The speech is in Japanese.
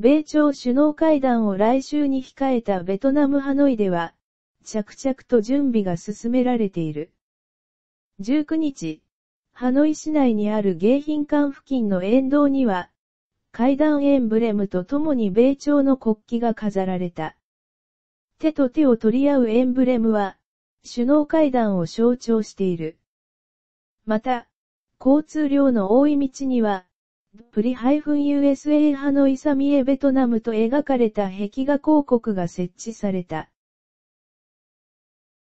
米朝首脳会談を来週に控えたベトナムハノイでは、着々と準備が進められている。19日、ハノイ市内にある迎賓館付近の沿道には、階段エンブレムとともに米朝の国旗が飾られた。手と手を取り合うエンブレムは、首脳会談を象徴している。また、交通量の多い道には、プリ -USA 派のイサミエベトナムと描かれた壁画広告が設置された。